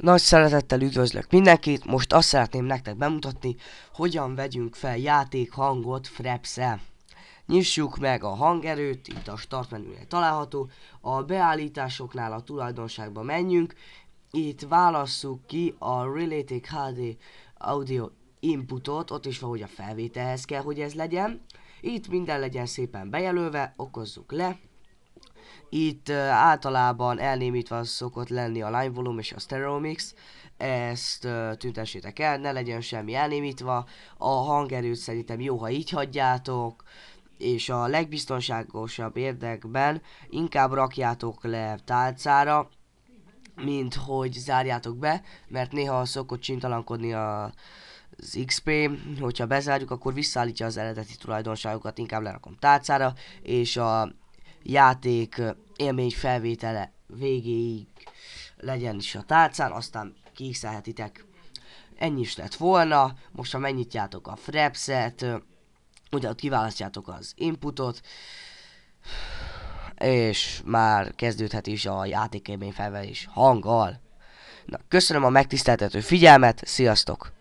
Nagy szeretettel üdvözlök mindenkit, most azt szeretném nektek bemutatni, hogyan vegyünk fel játék hangot frepsze. Nyissuk meg a hangerőt, itt a start menüre található, a beállításoknál a tulajdonságba menjünk, itt válasszuk ki a Related HD Audio Inputot, ott is van, hogy a felvételhez kell, hogy ez legyen. Itt minden legyen szépen bejelölve, okozzuk le, itt általában elnémítva szokott lenni a line volume és a stereo mix, ezt uh, tüntessétek el, ne legyen semmi elnémítva, a hangerőt szerintem jó, ha így hagyjátok, és a legbiztonságosabb érdekben inkább rakjátok le tálcára, mint hogy zárjátok be, mert néha szokott csintalankodni a az XP, hogyha bezárjuk, akkor visszaállítja az eredeti tulajdonságokat, inkább lerakom tárcára és a játék élmény felvétele végéig legyen is a tárcán, aztán kiixelhetitek. Ennyi is lett volna, most ha megnyitjátok a frapset, ugye ott kiválasztjátok az inputot, és már kezdődhet is a játékélmény felvelés hanggal. Na, köszönöm a megtiszteltető figyelmet, sziasztok!